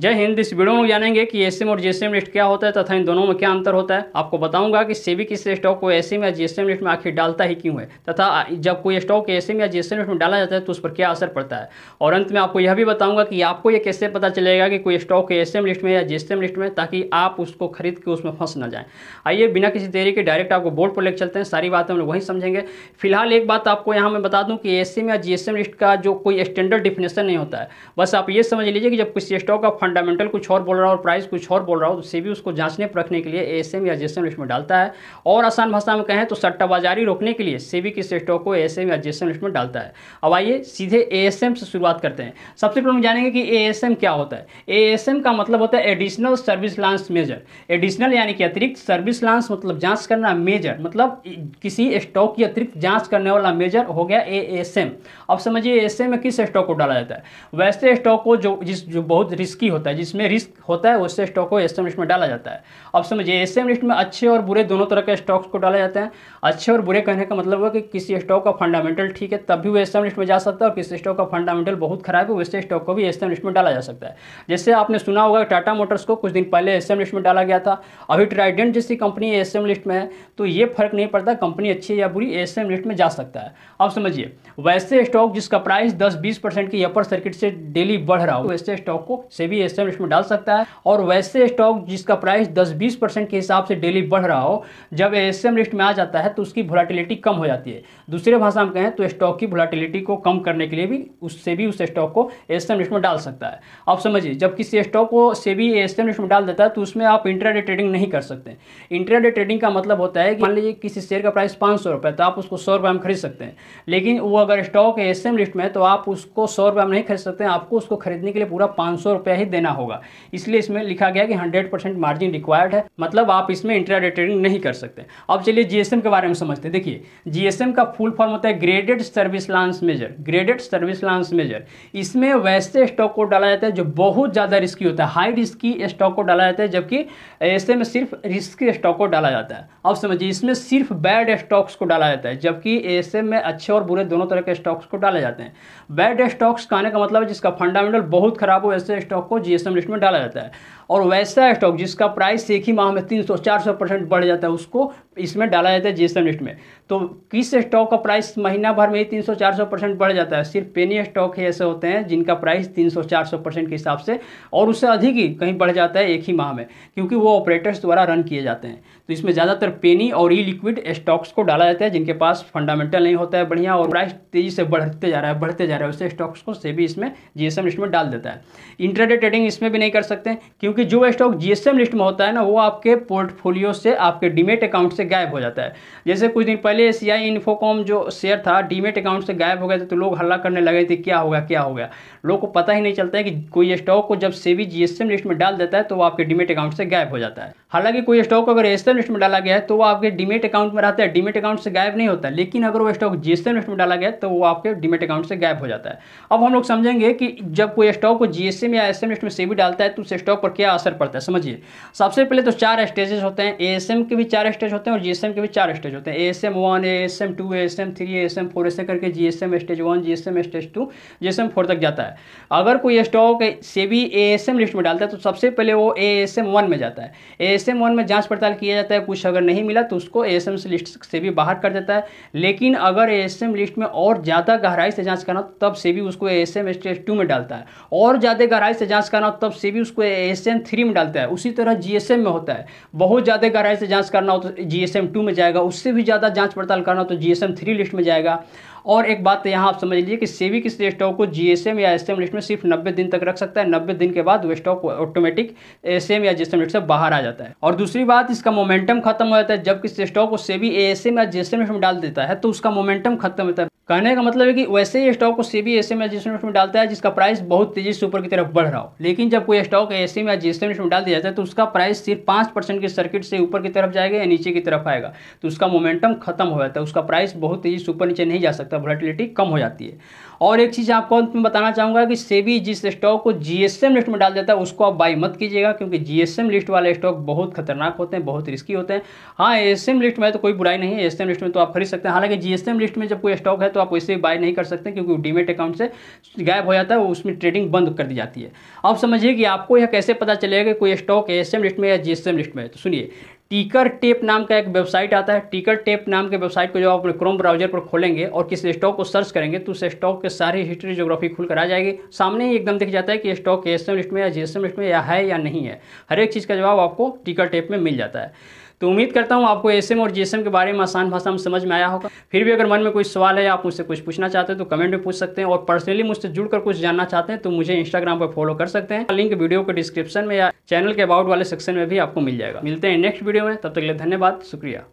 जय हिंद इस वीडियो में जानेंगे कि एसएम और जीएसएम लिस्ट क्या होता है तथा इन दोनों में क्या अंतर होता है आपको बताऊंगा कि सेबी किस स्टॉक को एसएम या जीएसएम लिस्ट में आखिर डालता ही क्यों है तथा जब कोई स्टॉक एसएम या जीएसएम लिस्ट में डाला जाता है तो उस पर क्या असर पड़ता है और अंत में आपको यह भी बताऊंगा कि आपको यह कैसे पता चलेगा कि कोई स्टॉक एसएम लिस्ट में या जीएसएम लिस्ट में ताकि आप उसको खरीद के उसमें फंस ना जाए आइए बिना किसी देरी के डायरेक्ट आपको बोर्ड पर लेकर चलते हैं सारी बातें हम लोग वहीं समझेंगे फिलहाल एक बात आपको यहाँ मैं बता दूँ कि एसएम या जीएसएम लिस्ट का जो कोई स्टैंडर्ड डिफिनेशन नहीं होता है बस आप ये समझ लीजिए कि जब किसी स्टॉक का फंडामेंटल कुछ और बोल रहा हो और प्राइस कुछ और बोल रहा हो तो सेबी उसको जांचने परखने के लिए एएसएम या जेएसएम लिस्ट में डालता है और आसान भाषा में कहें तो सट्टाबाजारी रोकने के लिए सेबी किस स्टॉक को एएसएम या जेएसएम लिस्ट में डालता है अब आइए सीधे एएसएम से शुरुआत करते हैं सबसे पहले हम जानेंगे कि एएसएम क्या होता है एएसएम का मतलब होता है additional surveillance measure additional यानी कि अतिरिक्त सर्विस लांस मतलब जाँच करना मेजर मतलब किसी स्टॉक की अतिरिक्त जाँच करने वाला मेजर हो गया एएसएम अब समझिए एएसएम में किस स्टॉक को डाला जाता है वैसे स्टॉक को जो जिस जो बहुत रिस्की ही होता है जिसमें रिस्क होता है उससे स्टॉक को एस लिस्ट में डाला जाता है अब समझिए एस लिस्ट में अच्छे और बुरे दोनों तरह के स्टॉक्स को डाला जाता है अच्छे और बुरे कहने का मतलब है कि किसी स्टॉक का फंडामेंटल ठीक है तब भी वो एस लिस्ट में जा सकता है और किसी स्टॉक का फंडामेंटल बहुत खराब है वैसे स्टॉक को भी एस लिस्ट में डाला जा सकता है जैसे आपने सुना होगा टाटा मोटर्स को कुछ दिन पहले एस लिस्ट में डाला गया था अभी ट्राइडेंट जैसी कंपनी एस लिस्ट में है तो ये फर्क नहीं पड़ता कंपनी अच्छी या बुरी एस लिस्ट में जा सकता है अब समझिए वैसे स्टॉक जिसका प्राइस दस बीस की अपर सर्किट से डेली बढ़ रहा हो वैसे स्टॉक को से भी भी एस्टेब्लिश में डाल सकता है और वैसे स्टॉक जिसका प्राइस 10-20 परसेंट के हिसाब से डेली बढ़ रहा हो जब एस लिस्ट में आ जाता है तो उसकी वोलाटिलिटी कम हो जाती है दूसरे भाषा में कहें तो स्टॉक की वोलाटिलिटी को कम करने के लिए भी उससे भी उस स्टॉक को एस लिस्ट में डाल सकता है आप समझिए जब किसी स्टॉक को से भी एस लिस्ट में डाल देता है तो उसमें आप इंटरा ट्रेडिंग नहीं कर सकते इंटरा ट्रेडिंग का मतलब होता है कि मान लीजिए किसी शेयर का प्राइस पाँच सौ तो आप उसको सौ में खरीद सकते हैं लेकिन वो अगर स्टॉक एस लिस्ट में तो आप उसको सौ में नहीं खरीद सकते आपको उसको खरीदने के लिए पूरा पाँच ही देना होगा इसलिए इसमें लिखा गया कि हंड्रेड परसेंट मार्जिन रिक्वायर्ड है मतलब आप इसमें इंट्राडे ट्रेडिंग नहीं कर सकते अब चलिए जीएसएम के बारे में समझते हैं देखिए जीएसएम का फुल फॉर्म होता है graded surveillance measure graded surveillance measure इसमें वैसे स्टॉक को डाला जाता है जो बहुत ज़्यादा रिस्की होता है हाई रिस्की स्टॉक को डाला जाता है जबकि ऐसे में सिर्फ रिस्क स्टॉक को डाला जाता है अब समझिए इसमें सिर्फ बैड स्टॉक्स को डाला जाता है जबकि ऐसे में अच्छे और बुरे दोनों तरह के स्टॉक्स को डाले जाते हैं बैड स्टॉक्स कहने का मतलब जिसका फंडामेंटल बहुत खराब हो ऐसे स्टॉक को एम लिस्ट में डाला जाता है और वैसा स्टॉक जिसका प्राइस एक ही माह में तीन सौ चार सौ परसेंट बढ़ जाता है उसको इसमें डाला जाता है जी लिस्ट में तो किस स्टॉक का प्राइस महीना भर में ही 300-400 परसेंट बढ़ जाता है सिर्फ पेनी स्टॉक ही ऐसे होते हैं जिनका प्राइस 300-400 परसेंट के हिसाब से और उससे अधिक ही कहीं बढ़ जाता है एक ही माह में क्योंकि वो ऑपरेटर्स द्वारा रन किए जाते हैं तो इसमें ज़्यादातर पेनी और ई लिक्विड स्टॉक्स को डाला जाता है जिनके पास फंडामेंटल नहीं होता है बढ़िया और प्राइस तेज़ी से बढ़ते जा रहा है बढ़ते जा रहा है उससे स्टॉक्स को से भी इसमें जी लिस्ट में डाल देता है इंटरडे ट्रेडिंग इसमें भी नहीं कर सकते क्योंकि जो स्टॉक जी लिस्ट में होता है ना वो आपके पोर्टफोलियो से आपके डिमेट अकाउंट से से गायब हो जाता है जैसे कुछ दिन पहले एशियाई इन्फोकॉम जो शेयर था डीमेट अकाउंट से गायब हो गया था तो लोग हल्ला करने लगे थे क्या होगा क्या हो गया लोग को पता ही नहीं चलता है कि कोई स्टॉक को जब सेबी जीएसएम लिस्ट में डाल देता है तो वो आपके डीमेट अकाउंट से गायब हो जाता है हालांकि कोई स्टॉक अगर एसएम लिस्ट में डाला गया है तो वो आपके डीमेट अकाउंट में रहता है डीमेट अकाउंट से गायब नहीं होता लेकिन अगर वो स्टॉक जीएसएम लिस्ट में डाला गया तो वो आपके डीमेट अकाउंट से गायब हो जाता है अब हम लोग समझेंगे कि जब कोई स्टॉक को जी या एस लिस्ट में सेबी डालता है तो उस स्टॉक पर क्या असर पड़ता है समझिए सबसे पहले तो चार स्टेजेस होते हैं ए के भी चार स्टेज होते हैं और जी के भी चार स्टेज होते हैं A S M one A S M two A S M three A S M four ऐसे करके G S M stage one G S M stage two G S M four तक जाता है अगर कोई stock से भी ए S M list में डालता है तो सबसे पहले वो ए एस एम वन में जाता है ए एस एम वन में जाँच पड़ताल किया जाता है कुछ अगर नहीं मिला तो उसको ए एस एम लिस्ट से भी बाहर कर देता है लेकिन अगर ए एस एम लिस्ट में और ज़्यादा गहराई से जाँच करना तब से भी उसको A S M stage two में डालता है और ज़्यादा गहराई से जाँच करना तब से भी उसको ए एस एम थ्री में डालता है उसी तरह जी एस एम में होता है बहुत ज़्यादा गहराई से जाँच करना हो तो G GSM S M two में जाएगा उससे भी ज़्यादा जांच पड़ताल करना तो जीएसएम थ्री लिस्ट में जाएगा और एक बात तो यहाँ आप समझ लीजिए कि सेवी किस स्टॉक को जी या एस लिस्ट में सिर्फ नब्बे दिन तक रख सकता है नब्बे दिन के बाद वो स्टॉक ऑटोमेटिक एस या जी लिस्ट से बाहर आ जाता है और दूसरी बात इसका मोमेंटम खत्म हो जाता है जब किसी स्टॉक को सेवी ए या जी एम लिस्ट में डाल देता है तो उसका मोमेंटम खत्म होता है कहने का मतलब है कि वैसे ही स्टॉक को सेबी एस एम एडजस्टमेंट में डालता है जिसका प्राइस बहुत तेजी से ऊपर की तरफ बढ़ रहा हो लेकिन जब कोई स्टॉक एस एम या जी में डाल दिया जाता है तो उसका प्राइस सिर्फ पाँच परसेंट के सर्किट से ऊपर की तरफ जाएगा या नीचे की तरफ आएगा तो उसका मोमेंटम खत्म हो जाता है उसका प्राइस बहुत तेजी से ऊपर नीचे नहीं जा सकता वोलेटिलिटी कम हो जाती है और एक चीज़ आपको अंत में बताना चाहूँगा कि सेबी जिस स्टॉक को जीएसएम लिस्ट में डाल देता है उसको आप बाई मत कीजिएगा क्योंकि जीएसएम लिस्ट वाले स्टॉक बहुत खतरनाक होते हैं बहुत रिस्की होते हैं हाँ एस लिस्ट में तो कोई बुराई नहीं है एस लिस्ट में तो आप खरीद सकते हैं हालांकि जीएसएम लिस्ट में जब कोई स्टॉक है है तो आप वैसे बाय नहीं कर सकते क्योंकि डीमेट अकाउंट से गायब हो जाता है उसमें ट्रेडिंग बंद कर दी जाती है अब समझिए कि आपको यह कैसे पता चलेगा कि कोई स्टॉक ए लिस्ट में या जी लिस्ट में है तो सुनिए टीकर टेप नाम का एक वेबसाइट आता है टीकर टेप नाम के वेबसाइट को जब आप क्रोम ब्राउजर पर खोलेंगे और किसी स्टॉक को सर्च करेंगे तो उस स्टॉक के सारी हिस्ट्री जोग्राफी खुल कर आ जाएगी सामने ही एकदम दिख जाता है कि स्टॉक एस लिस्ट में या जी लिस्ट में या है या नहीं है हर एक चीज़ का जवाब आपको टीकर टेप में मिल जाता है तो उम्मीद करता हूँ आपको एस और जी के बारे में आसान भाषा में समझ में आया होगा फिर भी अगर मन में कोई सवाल है आप मुझसे कुछ पूछना चाहते हैं तो कमेंट में पूछ सकते हैं और पर्सनली मुझसे जुड़कर कुछ जानना चाहते हैं तो मुझे इंस्टाग्राम पर फॉलो कर सकते हैं लिंक वीडियो के डिस्क्रिप्शन में या चैनल के अबाउट वाले सेक्शन में भी आपको मिल जाएगा मिलते हैं नेक्स्ट वीडियो में तब तक के लिए धन्यवाद शुक्रिया